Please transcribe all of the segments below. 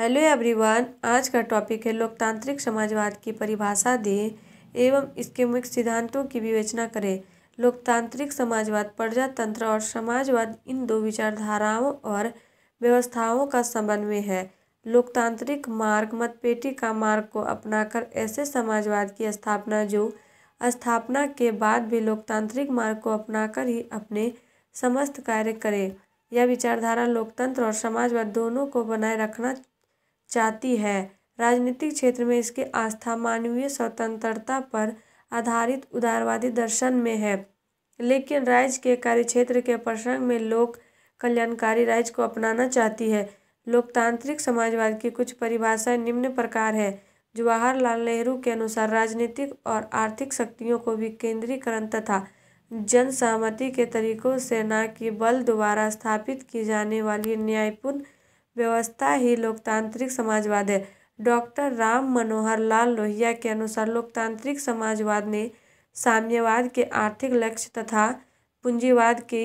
hello everyone आज का topic है लोकतांत्रिक समाजवाद की परिभाषा दें एवं इसके मुख्य सिद्धांतों की विवेचना करें लोकतांत्रिक समाजवाद प्रजातंत्र और समाजवाद इन दो विचारधाराओं और व्यवस्थाओं का समन्वय है लोकतांत्रिक मार्ग मतपेटी का मार्ग को अपनाकर ऐसे समाजवाद की स्थापना जो स्थापना के बाद भी लोकतांत्रिक मार्ग को अपना ही अपने समस्त कार्य करें यह विचारधारा लोकतंत्र और समाजवाद दोनों को बनाए रखना जाती है राजनीतिक क्षेत्र में इसकी आस्था मानवीय स्वतंत्रता पर आधारित उदारवादी दर्शन में है लेकिन राज्य के कार्यक्षेत्र के प्रसंग में लोक कल्याणकारी राज्य को अपनाना चाहती है लोकतांत्रिक समाजवाद की कुछ परिभाषाएं निम्न प्रकार है जवाहरलाल नेहरू के अनुसार राजनीतिक और आर्थिक शक्तियों को विकेंद्रीकरण तथा जनसहमति के तरीकों से न कि बल द्वारा स्थापित की जाने वाली न्यायपूर्ण व्यवस्था ही लोकतांत्रिक समाजवाद है डॉक्टर राम मनोहर लाल लोहिया के अनुसार लोकतांत्रिक समाजवाद ने साम्यवाद के आर्थिक लक्ष्य तथा पूंजीवाद के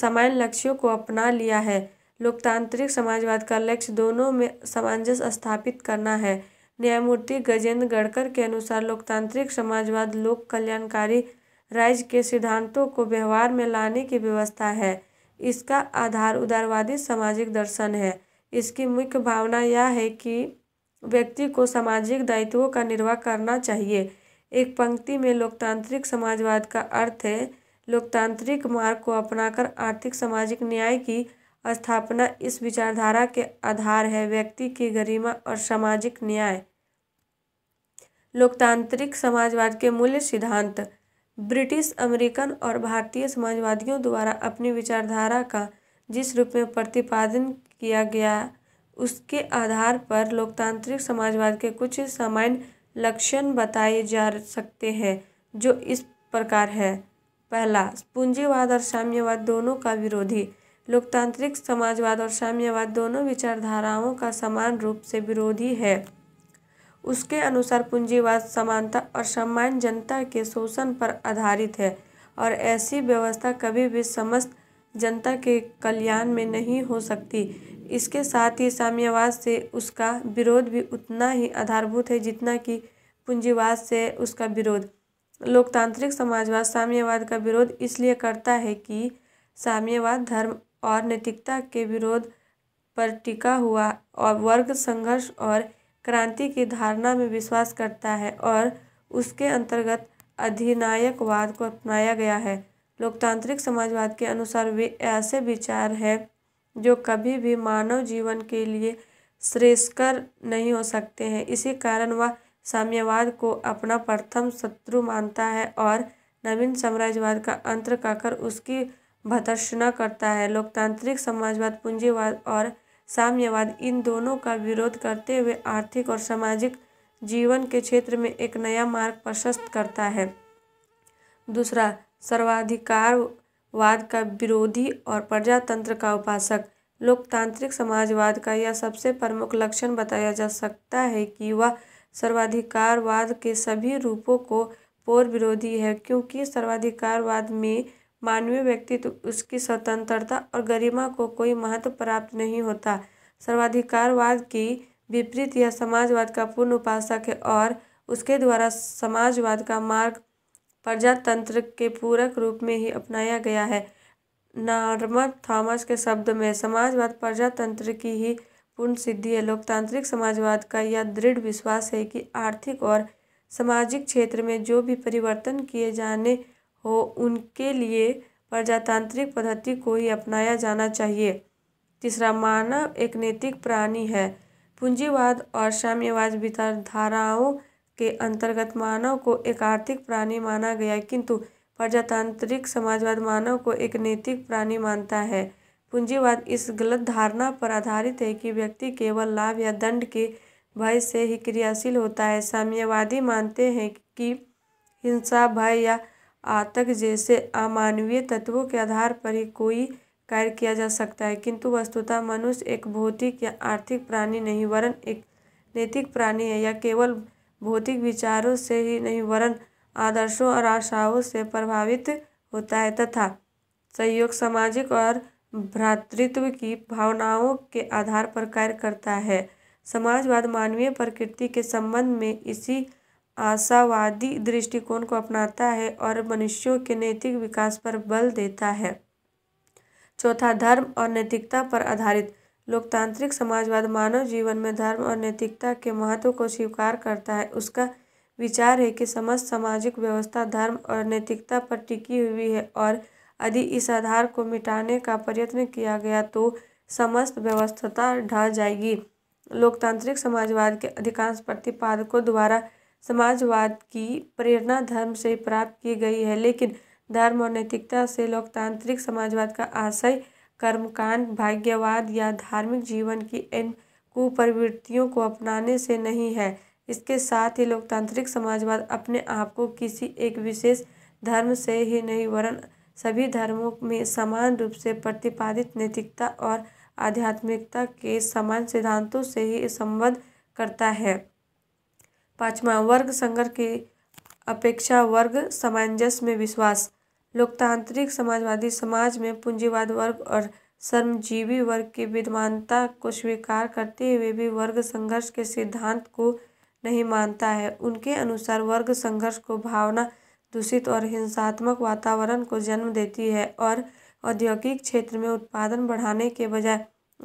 समान लक्ष्यों को अपना लिया है लोकतांत्रिक समाजवाद का लक्ष्य दोनों में सामंजस्य स्थापित करना है न्यायमूर्ति गजेंद्र गडकर के अनुसार लोकतांत्रिक समाजवाद लोक कल्याणकारी राज्य के सिद्धांतों को व्यवहार में लाने की व्यवस्था है इसका आधार उदारवादी सामाजिक दर्शन है इसकी मुख्य भावना यह है कि व्यक्ति को सामाजिक दायित्वों का निर्वाह करना चाहिए एक पंक्ति में लोकतांत्रिक समाजवाद का अर्थ है लोकतांत्रिक मार्ग को अपनाकर आर्थिक सामाजिक न्याय की स्थापना इस विचारधारा के आधार है व्यक्ति की गरिमा और सामाजिक न्याय लोकतांत्रिक समाजवाद के मूल्य सिद्धांत ब्रिटिश अमेरिकन और भारतीय समाजवादियों द्वारा अपनी विचारधारा का जिस रूप में प्रतिपादन किया गया उसके आधार पर लोकतांत्रिक समाजवाद के कुछ सामान्य लक्षण बताए जा सकते हैं जो इस प्रकार है पहला पूंजीवाद और साम्यवाद दोनों का विरोधी लोकतांत्रिक समाजवाद और साम्यवाद दोनों विचारधाराओं का समान रूप से विरोधी है उसके अनुसार पूंजीवाद समानता और सामान्य जनता के शोषण पर आधारित है और ऐसी व्यवस्था कभी भी समस्त जनता के कल्याण में नहीं हो सकती इसके साथ ही साम्यवाद से उसका विरोध भी उतना ही आधारभूत है जितना कि पूंजीवाद से उसका विरोध लोकतांत्रिक समाजवाद साम्यवाद का विरोध इसलिए करता है कि साम्यवाद धर्म और नैतिकता के विरोध पर टिका हुआ और वर्ग संघर्ष और क्रांति की धारणा में विश्वास करता है और उसके अंतर्गत अधिनायकवाद को अपनाया गया है लोकतांत्रिक समाजवाद के अनुसार वे ऐसे विचार हैं जो कभी भी मानव जीवन के लिए श्रेयस्कर नहीं हो सकते हैं इसी कारण वह साम्यवाद को अपना प्रथम शत्रु मानता है और नवीन साम्राज्यवाद का अंत कहकर उसकी भतर्षणा करता है लोकतांत्रिक समाजवाद पूंजीवाद और साम्यवाद इन दोनों का विरोध करते हुए आर्थिक और सामाजिक जीवन के क्षेत्र में एक नया मार्ग प्रशस्त करता है दूसरा सर्वाधिकारवाद का विरोधी और प्रजातंत्र का उपासक लोकतांत्रिक समाजवाद का यह सबसे प्रमुख लक्षण बताया जा सकता है कि वह सर्वाधिकारवाद के सभी रूपों को पोर विरोधी है क्योंकि सर्वाधिकारवाद में मानवीय व्यक्तित्व उसकी स्वतंत्रता और गरिमा को कोई महत्व प्राप्त नहीं होता सर्वाधिकारवाद की विपरीत यह समाजवाद का पूर्ण उपासक है और उसके द्वारा समाजवाद का मार्ग प्रजातंत्र के पूरक रूप में ही अपनाया गया है नॉर्मन थॉमस के शब्द में समाजवाद प्रजातंत्र की ही पूर्ण सिद्धि है लोकतांत्रिक समाजवाद का यह दृढ़ विश्वास है कि आर्थिक और सामाजिक क्षेत्र में जो भी परिवर्तन किए जाने हो उनके लिए प्रजातांत्रिक पद्धति को ही अपनाया जाना चाहिए तीसरा मानव एक नैतिक प्राणी है पूंजीवाद और साम्यवाद विचारधाराओं के अंतर्गत मानव को एक आर्थिक प्राणी माना गया किंतु प्रजातांत्रिक समाजवाद मानव को एक नैतिक प्राणी मानता है पूंजीवाद इस गलत धारणा पर आधारित है कि व्यक्ति केवल लाभ या दंड के भय से ही क्रियाशील होता है साम्यवादी मानते हैं कि हिंसा भय या आतंक जैसे अमानवीय तत्वों के आधार पर ही कोई कार्य किया जा सकता है किंतु वस्तुतः मनुष्य एक भौतिक या आर्थिक प्राणी नहीं वरन एक नैतिक प्राणी है या केवल भौतिक विचारों से ही नहीं वरन आदर्शों और आशाओं से प्रभावित होता है तथा सहयोग सामाजिक और भ्रातृत्व की भावनाओं के आधार पर कार्य करता है समाजवाद मानवीय प्रकृति के संबंध में इसी आशावादी दृष्टिकोण को अपनाता है और मनुष्यों के नैतिक विकास पर बल देता है चौथा धर्म और नैतिकता पर आधारित लोकतांत्रिक समाजवाद मानव जीवन में धर्म और नैतिकता के महत्व को स्वीकार करता है उसका विचार है कि समस्त सामाजिक व्यवस्था धर्म और नैतिकता पर टिकी हुई है और यदि इस आधार को मिटाने का प्रयत्न किया गया तो समस्त व्यवस्था ढह जाएगी लोकतांत्रिक समाजवाद के अधिकांश प्रतिपादकों द्वारा समाजवाद की प्रेरणा धर्म से प्राप्त की गई है लेकिन धर्म और नैतिकता से लोकतांत्रिक समाजवाद का आशय कर्मकांड भाग्यवाद या धार्मिक जीवन की इन कुप्रवृत्तियों को अपनाने से नहीं है इसके साथ ही लोकतांत्रिक समाजवाद अपने आप को किसी एक विशेष धर्म से ही नहीं वरन सभी धर्मों में समान रूप से प्रतिपादित नैतिकता और आध्यात्मिकता के समान सिद्धांतों से ही संबद्ध करता है पाँचवा वर्ग संघर्ष की अपेक्षा वर्ग सामंजस्य में विश्वास लोकतांत्रिक समाजवादी समाज में पूंजीवाद वर्ग और श्रमजीवी वर्ग की विद्वानता को स्वीकार करते हुए भी वर्ग संघर्ष के सिद्धांत को नहीं मानता है उनके अनुसार वर्ग संघर्ष को भावना दूषित और हिंसात्मक वातावरण को जन्म देती है और औद्योगिक क्षेत्र में उत्पादन बढ़ाने के बजाय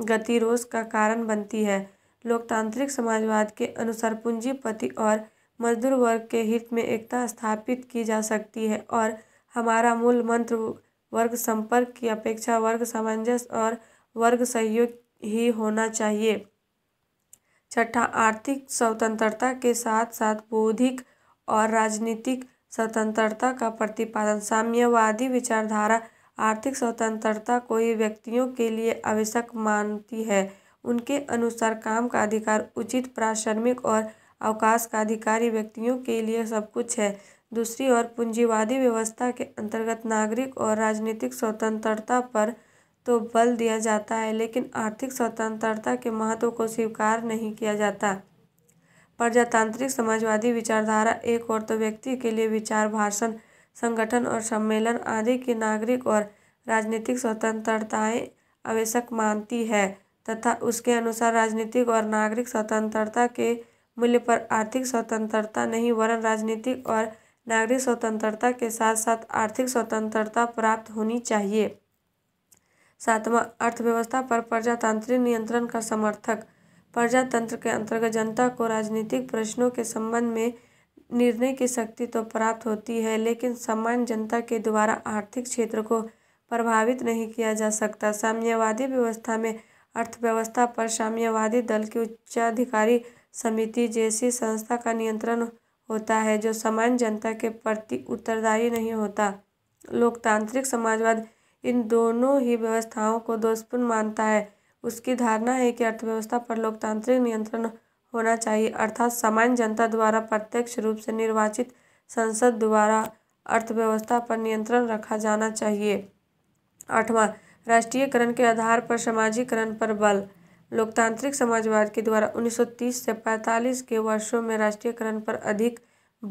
गतिरोध का कारण बनती है लोकतांत्रिक समाजवाद के अनुसार पूंजीपति और मजदूर वर्ग के हित में एकता स्थापित की जा सकती है और हमारा मूल मंत्र वर्ग संपर्क की अपेक्षा वर्ग सामंजस्य और वर्ग सहयोग ही होना चाहिए छठा आर्थिक स्वतंत्रता के साथ साथ बौद्धिक और राजनीतिक स्वतंत्रता का प्रतिपादन साम्यवादी विचारधारा आर्थिक स्वतंत्रता कोई व्यक्तियों के लिए आवश्यक मानती है उनके अनुसार काम का अधिकार उचित प्राश्रमिक और अवकाश का अधिकारी व्यक्तियों के लिए सब कुछ है दूसरी ओर पूंजीवादी व्यवस्था के अंतर्गत नागरिक और राजनीतिक स्वतंत्रता पर तो बल दिया जाता है लेकिन आर्थिक स्वतंत्रता के महत्व को स्वीकार नहीं किया जाता प्रजातांत्रिक समाजवादी विचारधारा एक और तो व्यक्ति के लिए विचार भाषण संगठन और सम्मेलन आदि की नागरिक और राजनीतिक स्वतंत्रताएं आवश्यक मानती है तथा उसके अनुसार राजनीतिक और नागरिक स्वतंत्रता के मूल्य पर आर्थिक स्वतंत्रता नहीं वरन राजनीतिक और नागरिक स्वतंत्रता के साथ साथ आर्थिक स्वतंत्रता प्राप्त होनी चाहिए सातवां अर्थव्यवस्था पर प्रजातांत्रिक नियंत्रण का समर्थक प्रजातंत्र के अंतर्गत जनता को राजनीतिक प्रश्नों के संबंध में निर्णय की शक्ति तो प्राप्त होती है लेकिन सामान्य जनता के द्वारा आर्थिक क्षेत्र को प्रभावित नहीं किया जा सकता साम्यवादी व्यवस्था में अर्थव्यवस्था पर साम्यवादी दल की उच्चाधिकारी समिति जैसी संस्था का नियंत्रण होता है जो सामान्य जनता के प्रति उत्तरदायी नहीं होता लोकतांत्रिक समाजवाद इन दोनों ही व्यवस्थाओं को दोषपूर्ण मानता है उसकी धारणा है कि अर्थव्यवस्था पर लोकतांत्रिक नियंत्रण होना चाहिए अर्थात सामान्य जनता द्वारा प्रत्यक्ष रूप से निर्वाचित संसद द्वारा अर्थव्यवस्था पर नियंत्रण रखा जाना चाहिए आठवां राष्ट्रीयकरण के आधार पर सामाजिकरण पर बल लोकतांत्रिक समाजवाद के द्वारा 1930 से 45 के वर्षों में राष्ट्रीयकरण पर अधिक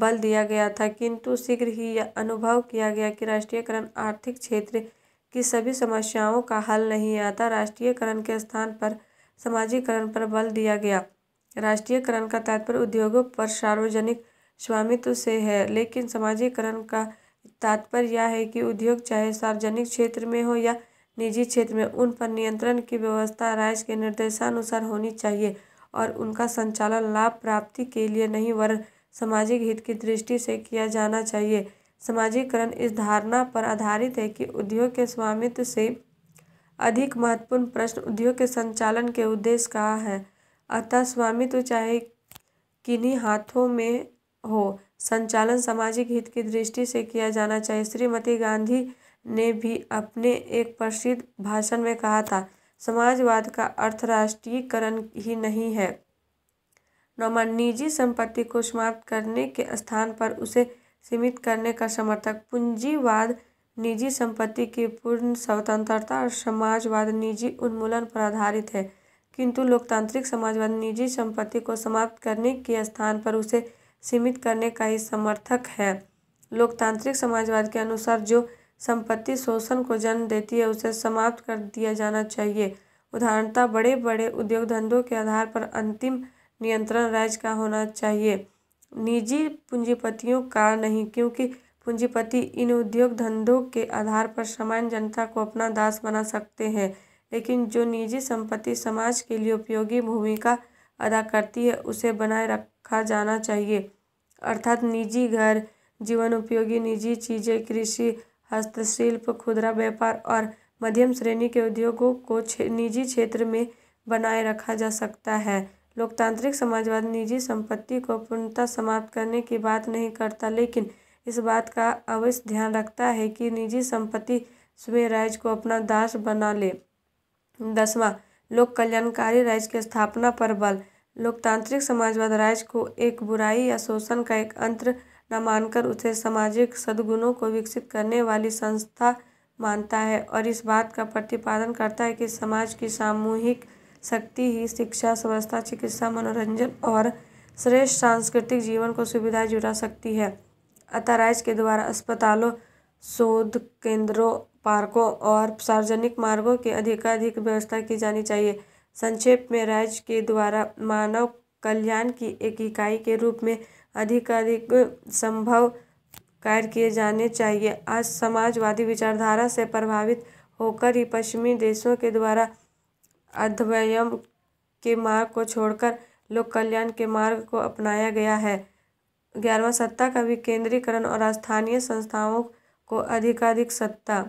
बल दिया गया था किंतु शीघ्र ही यह अनुभव किया गया कि राष्ट्रीयकरण आर्थिक क्षेत्र की सभी समस्याओं का हल नहीं आता राष्ट्रीयकरण के स्थान पर समाजीकरण पर बल दिया गया राष्ट्रीयकरण का तात्पर्य उद्योगों पर सार्वजनिक स्वामित्व से है लेकिन समाजीकरण का तात्पर्य यह है कि उद्योग चाहे सार्वजनिक क्षेत्र में हो या निजी क्षेत्र में उन पर नियंत्रण की व्यवस्था राज्य के निर्देशानुसार होनी चाहिए और उनका संचालन लाभ प्राप्ति के लिए नहीं वर सामाजिक हित की दृष्टि से किया जाना चाहिए समाजीकरण इस धारणा पर आधारित है कि उद्योग के स्वामित्व से अधिक महत्वपूर्ण प्रश्न उद्योग के संचालन के उद्देश्य का है अतः स्वामित्व चाहे किन्हीं हाथों में हो संचालन सामाजिक हित की दृष्टि से किया जाना चाहिए श्रीमती गांधी ने भी अपने एक प्रसिद्ध भाषण में कहा था समाजवाद का अर्थ राष्ट्रीयकरण ही नहीं है नौमान निजी संपत्ति को समाप्त करने के स्थान पर उसे सीमित करने का समर्थक पूंजीवाद निजी संपत्ति की पूर्ण स्वतंत्रता और समाजवाद निजी उन्मूलन पर आधारित है किंतु लोकतांत्रिक समाजवाद निजी संपत्ति को समाप्त करने के स्थान पर उसे सीमित करने का ही समर्थक है लोकतांत्रिक समाजवाद के अनुसार जो संपत्ति शोषण को जन्म देती है उसे समाप्त कर दिया जाना चाहिए उदाहरणतः बड़े बड़े उद्योग धंधों के आधार पर अंतिम नियंत्रण राज्य का होना चाहिए निजी पूंजीपतियों का नहीं क्योंकि पूंजीपति इन उद्योग धंधों के आधार पर सामान्य जनता को अपना दास बना सकते हैं लेकिन जो निजी संपत्ति समाज के लिए उपयोगी भूमिका अदा करती है उसे बनाए रखा जाना चाहिए अर्थात निजी घर जीवन उपयोगी निजी चीज़ें कृषि हस्तशिल्प खुदरा व्यापार और मध्यम श्रेणी के उद्योगों को निजी क्षेत्र में बनाए रखा जा सकता है लोकतांत्रिक समाजवाद निजी संपत्ति को पूर्णतः समाप्त करने की बात नहीं करता लेकिन इस बात का अवश्य ध्यान रखता है कि निजी संपत्ति स्वयं राज्य को अपना दास बना ले दसवां लोक कल्याणकारी राज्य की स्थापना पर बल लोकतांत्रिक समाजवाद राज्य को एक बुराई या शोषण का एक अंतर न मानकर उसे सामाजिक सद्गुणों को विकसित करने वाली संस्था मानता है और इस बात का प्रतिपादन करता है कि समाज की सामूहिक सकती ही शिक्षा स्वस्था चिकित्सा मनोरंजन और श्रेष्ठ सांस्कृतिक जीवन को सुविधाएं जुटा सकती है अतः राज्य के द्वारा अस्पतालों शोध केंद्रों पार्कों और सार्वजनिक मार्गों की अधिकाधिक व्यवस्था की जानी चाहिए संक्षेप में राज्य के द्वारा मानव कल्याण की एक इकाई के रूप में अधिकाधिक संभव कार्य किए जाने चाहिए आज समाजवादी विचारधारा से प्रभावित होकर ही पश्चिमी देशों के द्वारा अध्ययन के मार्ग को छोड़कर लोक कल्याण के मार्ग को अपनाया गया है ग्यारहवा सत्ता का विकेंद्रीकरण और स्थानीय संस्थाओं को अधिकाधिक सत्ता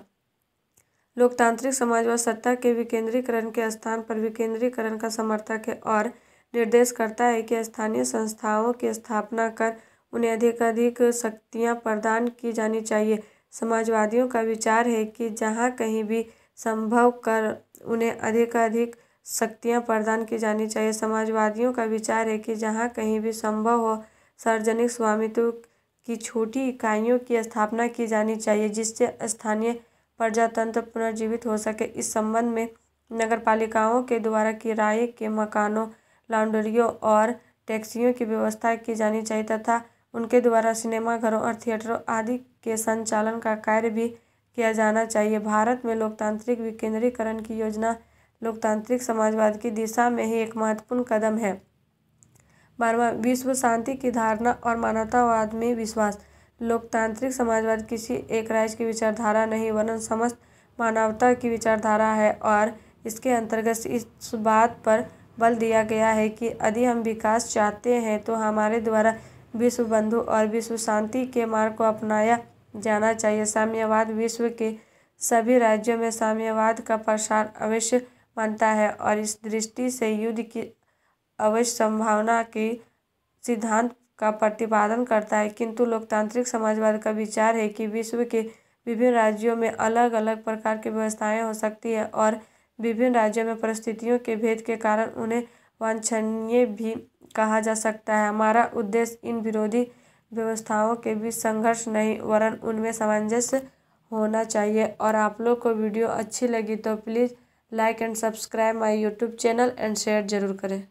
लोकतांत्रिक समाजवाद सत्ता के विकेंद्रीकरण के स्थान पर विकेंद्रीकरण का समर्थक है और निर्देश करता है कि स्थानीय संस्थाओं की स्थापना कर उन्हें अधिकाधिक शक्तियाँ प्रदान की जानी चाहिए समाजवादियों का विचार है कि जहाँ कहीं भी संभव कर उन्हें अधिक अधिक शक्तियाँ प्रदान की जानी चाहिए समाजवादियों का विचार है कि जहाँ कहीं भी संभव हो सार्वजनिक स्वामित्व की छोटी इकाइयों की स्थापना की जानी चाहिए जिससे स्थानीय प्रजातंत्र पुनर्जीवित हो सके इस संबंध में पालिकाओं के द्वारा किराए के मकानों लॉन्ड्रियों और टैक्सियों की व्यवस्था की जानी चाहिए तथा उनके द्वारा सिनेमाघरों और थिएटरों आदि के संचालन का कार्य भी किया जाना चाहिए भारत में लोकतांत्रिक विकेंद्रीकरण की योजना लोकतांत्रिक समाजवाद की दिशा में ही एक महत्वपूर्ण कदम है बारवा विश्व शांति की धारणा और मानवतावाद में विश्वास लोकतांत्रिक समाजवाद किसी एक राज्य की विचारधारा नहीं वरन समस्त मानवता की विचारधारा है और इसके अंतर्गत इस बात पर बल दिया गया है कि यदि हम विकास चाहते हैं तो हमारे द्वारा विश्व बंधु और विश्व शांति के मार्ग को अपनाया जाना चाहिए साम्यवाद विश्व के सभी राज्यों में साम्यवाद का प्रसार अवश्य मानता है और इस दृष्टि से युद्ध की अवश्य संभावना के सिद्धांत का प्रतिपादन करता है किंतु लोकतांत्रिक समाजवाद का विचार है कि विश्व के विभिन्न राज्यों में अलग अलग प्रकार की व्यवस्थाएं हो सकती है और विभिन्न राज्यों में परिस्थितियों के भेद के कारण उन्हें वांछनीय भी कहा जा सकता है हमारा उद्देश्य इन विरोधी व्यवस्थाओं के बीच संघर्ष नहीं वरन उनमें सामंजस्य होना चाहिए और आप लोग को वीडियो अच्छी लगी तो please like and subscribe my YouTube channel and share ज़रूर करें